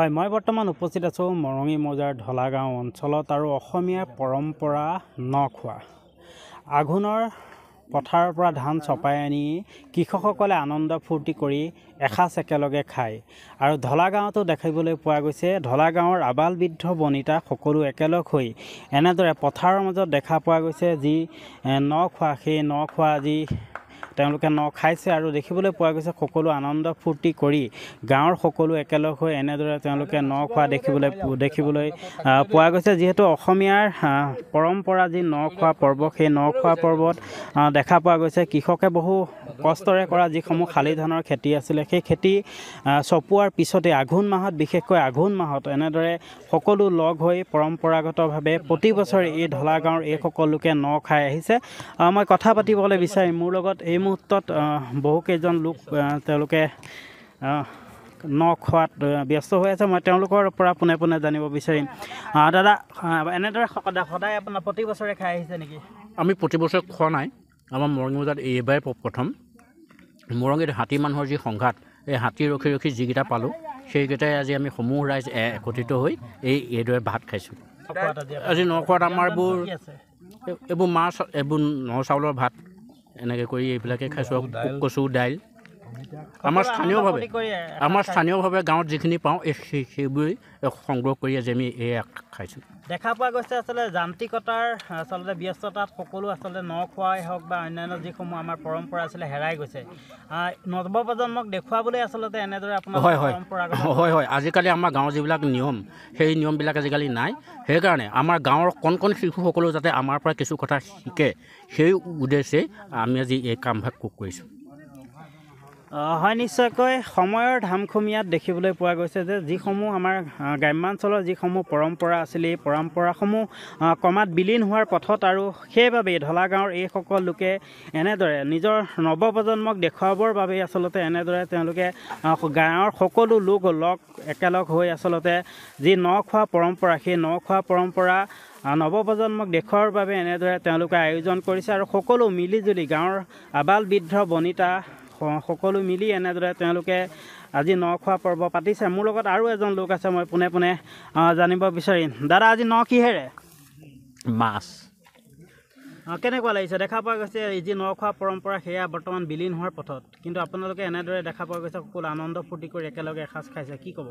হয় মই বৰ্তমান উপস্থিত আছোঁ মৰঙী মৌজাৰ ঢলাগাঁও অঞ্চলত আৰু অসমীয়া পৰম্পৰা ন খোৱা আঘোণৰ পথাৰৰ পৰা ধান চপাই আনি কৃষকসকলে আনন্দ ফূৰ্তি কৰি এসাঁজ একেলগে খায় আৰু ঢলাগাঁৱতো দেখিবলৈ পোৱা গৈছে ঢলাগাঁৱৰ বৃদ্ধ বনিতা সকলো একেলগ হৈ এনেদৰে পথাৰৰ মাজত দেখা পোৱা গৈছে যি ন খোৱা সেই ন খোৱা যি তেওঁলোকে ন খাইছে আৰু দেখিবলৈ পোৱা গৈছে সকলো আনন্দ ফূৰ্তি কৰি গাঁৱৰ সকলো একেলগ হৈ এনেদৰে তেওঁলোকে ন খোৱা দেখিবলৈ দেখিবলৈ পোৱা গৈছে যিহেতু অসমীয়াৰ পৰম্পৰা যি ন খোৱা পৰ্ব সেই ন খোৱা পৰ্বত দেখা পোৱা গৈছে কৃষকে বহু কষ্টৰে কৰা যিসমূহ শালি ধানৰ খেতি আছিলে সেই খেতি চপোৱাৰ পিছতে আঘোণ মাহত বিশেষকৈ আঘোণ মাহত এনেদৰে সকলো লগ হৈ পৰম্পৰাগতভাৱে প্ৰতি বছৰে এই ঢলা গাঁৱৰ এইসকল লোকে ন খাই আহিছে মই কথা পাতিবলৈ বিচাৰিম মোৰ লগত এই মুহূৰ্তত বহুকেইজন লোক তেওঁলোকে ন খোৱাত ব্যস্ত হৈ আছে মই তেওঁলোকৰ পৰা পোনে পোনে জানিব বিচাৰিম দাদা এনেদৰে সদায় আপোনাৰ প্ৰতি বছৰে খাই আহিছে নেকি আমি প্ৰতি বছৰে খোৱা নাই আমাৰ মৰঙি বজাত এইবাৰে প্ৰথম মৰঙিত হাতী মানুহৰ যি সংঘাত এই হাতী ৰখি ৰখি যিকেইটা পালোঁ সেইকেইটাই আজি আমি সমূহ ৰাইজ একত্ৰিত হৈ এই এইদৰে ভাত খাইছোঁ আজি ন নখোৱাত আমাৰবোৰ এইবোৰ মাছ এইবোৰ ন চাউলৰ ভাত এনেকৈ কৰি এইবিলাকে খাইছোঁ আৰু কচু দাইল আমাৰ স্থানীয়ভাৱে আমাৰ স্থানীয়ভাৱে গাঁৱত যিখিনি পাওঁ এই সেইবোৰেই সংগ্ৰহ কৰি আজি আমি এয়া খাইছোঁ দেখা পোৱা গৈছে আচলতে যান্ত্ৰিকতাৰ আচলতে ব্যস্ততাত সকলো আচলতে ন খোৱাই হওক বা অন্যান্য যিসমূহ আমাৰ পৰম্পৰা আছিলে হেৰাই গৈছে নৱপ্ৰজন্মক দেখুৱাবলৈ আচলতে এনেদৰে আপোনাৰ হয় হয় হয় হয় আজিকালি আমাৰ গাঁৱৰ যিবিলাক নিয়ম সেই নিয়মবিলাক আজিকালি নাই সেইকাৰণে আমাৰ গাঁৱৰ কণ কণ শিশুসকলেও যাতে আমাৰ পৰা কিছু কথা শিকে সেই উদ্দেশ্যেই আমি আজি এই কামভাগ কৰিছোঁ হয় নিশ্চয়কৈ সময়ৰ ধামখুমীয়াত দেখিবলৈ পোৱা গৈছে যে যিসমূহ আমাৰ গ্ৰাম্যাঞ্চলৰ যিসমূহ পৰম্পৰা আছিল এই পৰম্পৰাসমূহ ক্ৰমাৎ বিলীন হোৱাৰ পথত আৰু সেইবাবেই ঢলা গাঁৱৰ এইসকল লোকে এনেদৰে নিজৰ নৱপ্ৰজন্মক দেখুৱাবৰ বাবেই আচলতে এনেদৰে তেওঁলোকে গাঁৱৰ সকলো লোক লগ একেলগ হৈ আচলতে যি ন খোৱা পৰম্পৰা সেই ন খোৱা পৰম্পৰা নৱপ্ৰজন্মক দেখুৱাবৰ বাবে এনেদৰে তেওঁলোকে আয়োজন কৰিছে আৰু সকলো মিলিজুলি গাঁৱৰ আবাল বৃদ্ধ বনিতা সকলো মিলি এনেদৰে তেওঁলোকে আজি ন খোৱা পৰ্ব পাতিছে মোৰ লগত আৰু এজন লোক আছে মই পোনে পোনে জানিব বিচাৰিম দাদা আজি ন কিহেৰে মাছ কেনেকুৱা লাগিছে দেখা পোৱা গৈছে এই যি ন খোৱা পৰম্পৰা সেয়া বৰ্তমান বিলীন হোৱাৰ পথত কিন্তু আপোনালোকে এনেদৰে দেখা পোৱা গৈছে সকলো আনন্দ ফূৰ্তি কৰি একেলগে এসাঁজ খাইছে কি ক'ব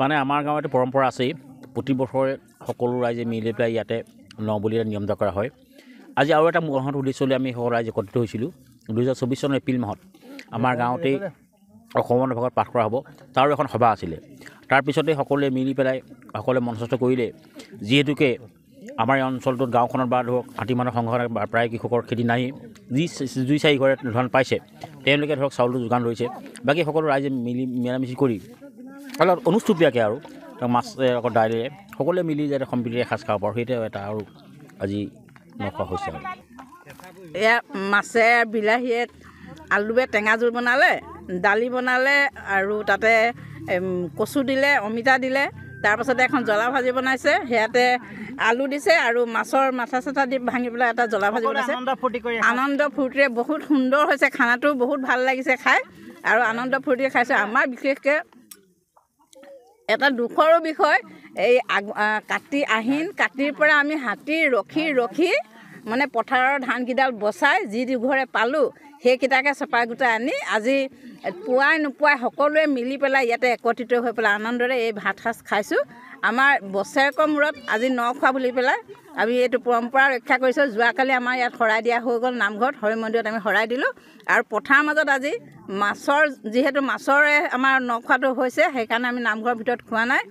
মানে আমাৰ গাঁৱত এটা পৰম্পৰা আছেই প্ৰতি বছৰে সকলো ৰাইজে মিলি পেলাই ইয়াতে ন বুলি এটা নিয়ম কৰা হয় আজি আৰু এটা মোৰ মহত সুধিছিলোঁ আমি সকলো ৰাইজে একত্ৰিত হৈছিলোঁ দুহেজাৰ চৌব্বিছ চনৰ এপ্ৰিল মাহত আমাৰ গাঁৱতেই অসমৰ ভাগত পাঠ কৰা হ'ব তাৰো এখন সভা আছিলে তাৰপিছতে সকলোৱে মিলি পেলাই সকলোৱে মনস্থ কৰিলে যিহেতুকে আমাৰ এই অঞ্চলটোত গাঁওখনত বা ধৰক হাতী মানুহ সংঘখনে প্ৰায় কৃষকৰ খেতি নাই যি জুই চাৰি ঘৰে ধান পাইছে তেওঁলোকে ধৰক চাউলটো যোগান ধৰিছে বাকী সকলো ৰাইজে মিলি মিলা মিলামিচি কৰি অলপ অনুষ্ঠুপীয়াকৈ আৰু তেওঁ মাছে আকৌ দাইলেৰে সকলোৱে মিলি যাতে সম্প্ৰীতিৰে সাজ খাব পাৰোঁ সেইটো এটা আৰু আজি নোখোৱা হৈছে এয়া মাছে বিলাহীয়ে আলুৱে টেঙা জোল বনালে দালি বনালে আৰু তাতে কচু দিলে অমিতা দিলে তাৰপাছতে এখন জ্বলা ভাজি বনাইছে সেয়াতে আলু দিছে আৰু মাছৰ মাথা চাথা দি ভাঙি পেলাই এটা জ্বলা ভাজি বনাইছে আনন্দ ফূৰ্তিৰে বহুত সুন্দৰ হৈছে খানাটো বহুত ভাল লাগিছে খাই আৰু আনন্দ ফূৰ্তিৰে খাইছে আমাৰ বিশেষকৈ এটা দুখৰো বিষয় এই কাতি আহিন কাতিৰ পৰা আমি হাতী ৰখি ৰখি মানে পথাৰৰ ধানকেইডাল বচাই যি দুঘৰে পালোঁ সেইকেইটাকে চপাই গোটাই আনি আজি পুৱাই নোপোৱাই সকলোৱে মিলি পেলাই ইয়াতে একত্ৰিত হৈ পেলাই আনন্দৰে এই ভাত ভাতসাজ খাইছোঁ আমাৰ বছৰেকৰ মূৰত আজি ন খোৱা বুলি পেলাই আমি এইটো পৰম্পৰা ৰক্ষা কৰিছোঁ যোৱাকালি আমাৰ ইয়াত শৰাই দিয়া হৈ গ'ল নামঘৰত হৰি মন্দিৰত আমি শৰাই দিলোঁ আৰু পথাৰৰ মাজত আজি মাছৰ যিহেতু মাছৰে আমাৰ ন খোৱাটো হৈছে সেইকাৰণে আমি নামঘৰৰ ভিতৰত খোৱা নাই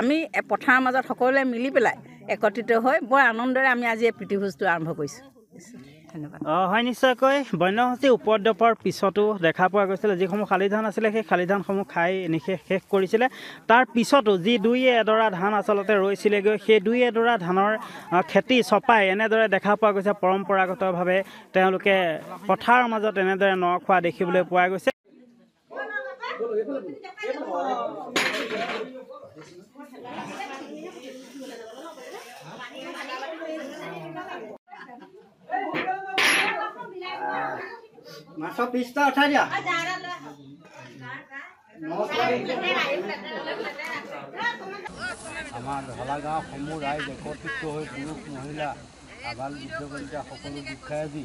আমি পথাৰৰ মাজত সকলোৱে মিলি পেলাই একত্ৰিত হৈ বৰ আনন্দৰে আমি আজি এই প্ৰীতিভোজটো আৰম্ভ কৰিছোঁ ধন্যবাদ অঁ হয় নিশ্চয়কৈ বন্যসূচী উপদ্ৰপৰ পিছতো দেখা পোৱা গৈছিলে যিসমূহ শালি ধান আছিলে সেই শালি ধানসমূহ খাই নিশেষ শেষ কৰিছিলে তাৰ পিছতো যি দুই এডৰা ধান আচলতে ৰৈছিলেগৈ সেই দুই এডৰা ধানৰ খেতি চপাই এনেদৰে দেখা পোৱা গৈছে পৰম্পৰাগতভাৱে তেওঁলোকে পথাৰৰ মাজত এনেদৰে ন খোৱা দেখিবলৈ পোৱা গৈছে মাছৰ পিছটা উঠাই দিয়া আমাৰ ধলা গাঁওসমূহ ৰাইজ একত্ৰিত হৈ পুৰুষ মহিলা আবাল বিশ্ববিদ্যালয় সকলো বিষয়া দি